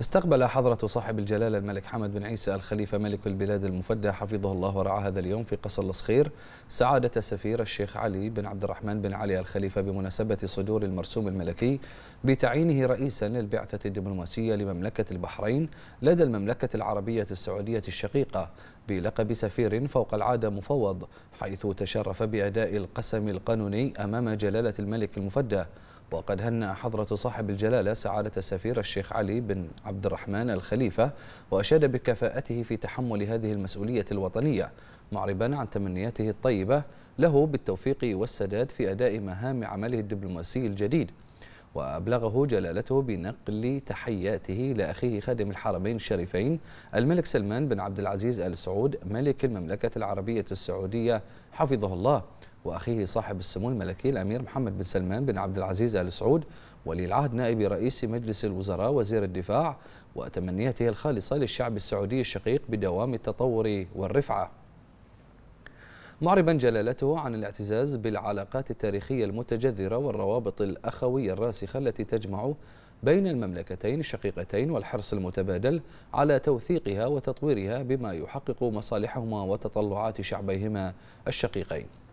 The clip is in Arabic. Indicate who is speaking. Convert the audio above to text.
Speaker 1: استقبل حضرة صاحب الجلالة الملك حمد بن عيسى الخليفة ملك البلاد المفدى حفظه الله ورعاه هذا اليوم في قصر الصخير سعادة سفير الشيخ علي بن عبد الرحمن بن علي الخليفة بمناسبة صدور المرسوم الملكي بتعيينه رئيسا للبعثة الدبلوماسية لمملكة البحرين لدى المملكة العربية السعودية الشقيقة بلقب سفير فوق العادة مفوض حيث تشرف بأداء القسم القانوني أمام جلالة الملك المفدى وقد هنأ حضرة صاحب الجلالة سعادة السفير الشيخ علي بن عبد الرحمن الخليفة وأشاد بكفاءته في تحمل هذه المسؤولية الوطنية معربا عن تمنياته الطيبة له بالتوفيق والسداد في أداء مهام عمله الدبلوماسي الجديد وأبلغه جلالته بنقل تحياته لأخيه خادم الحرمين الشريفين الملك سلمان بن عبد العزيز آل سعود ملك المملكة العربية السعودية حفظه الله وأخيه صاحب السمو الملكي الأمير محمد بن سلمان بن عبد العزيز آل سعود ولي العهد نائب رئيس مجلس الوزراء وزير الدفاع وتمنياته الخالصة للشعب السعودي الشقيق بدوام التطور والرفعة معربا جلالته عن الاعتزاز بالعلاقات التاريخية المتجذرة والروابط الأخوية الراسخة التي تجمع بين المملكتين الشقيقتين والحرص المتبادل على توثيقها وتطويرها بما يحقق مصالحهما وتطلعات شعبيهما الشقيقين